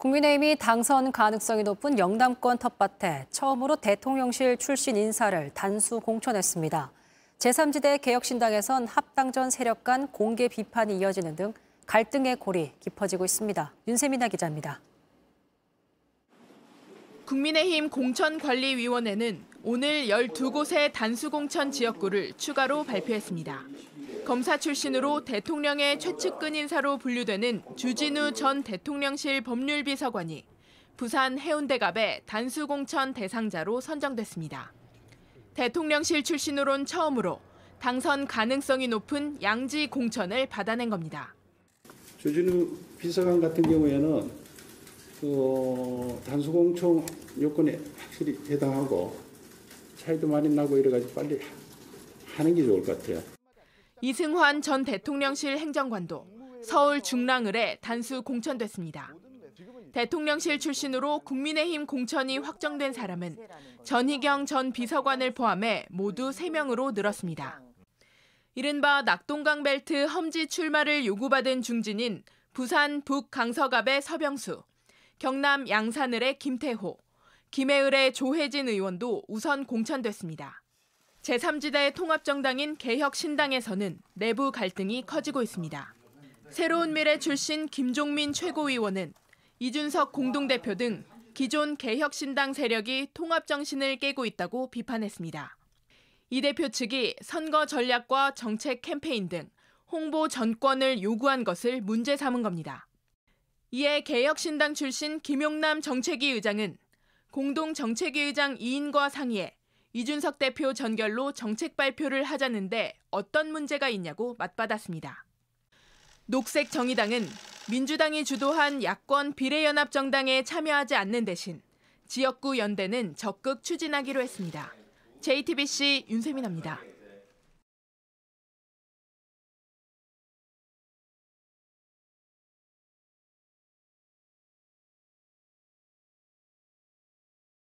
국민의힘이 당선 가능성이 높은 영남권 텃밭에 처음으로 대통령실 출신 인사를 단수 공천했습니다. 제3지대 개혁신당에선 합당 전 세력 간 공개 비판이 이어지는 등 갈등의 골이 깊어지고 있습니다. 윤세민아 기자입니다. 국민의힘 공천관리위원회는 오늘 12곳의 단수공천 지역구를 추가로 발표했습니다. 검사 출신으로 대통령의 최측근 인사로 분류되는 주진우 전 대통령실 법률비서관이 부산 해운대갑의 단수공천 대상자로 선정됐습니다. 대통령실 출신으론 처음으로 당선 가능성이 높은 양지 공천을 받아낸 겁니다. 주진우 비서관 같은 경우에는 그 단수공천 요건에 확실히 해당하고 차이도 많이 나고 이래가지고 빨리 하는 게 좋을 것 같아요. 이승환 전 대통령실 행정관도 서울 중랑을에 단수 공천됐습니다. 대통령실 출신으로 국민의힘 공천이 확정된 사람은 전희경 전 비서관을 포함해 모두 3명으로 늘었습니다. 이른바 낙동강 벨트 험지 출마를 요구받은 중진인 부산 북 강서갑의 서병수, 경남 양산을의 김태호, 김해을의 조혜진 의원도 우선 공천됐습니다. 제3지대 통합정당인 개혁신당에서는 내부 갈등이 커지고 있습니다. 새로운 미래 출신 김종민 최고위원은 이준석 공동대표 등 기존 개혁신당 세력이 통합정신을 깨고 있다고 비판했습니다. 이 대표 측이 선거 전략과 정책 캠페인 등 홍보 전권을 요구한 것을 문제 삼은 겁니다. 이에 개혁신당 출신 김용남 정책위 의장은 공동정책위의장 2인과 상의해 이준석 대표 전결로 정책 발표를 하자는데 어떤 문제가 있냐고 맞받았습니다. 녹색 정의당은 민주당이 주도한 야권 비례연합 정당에 참여하지 않는 대신 지역구 연대는 적극 추진하기로 했습니다. JTBC 윤세민입니다.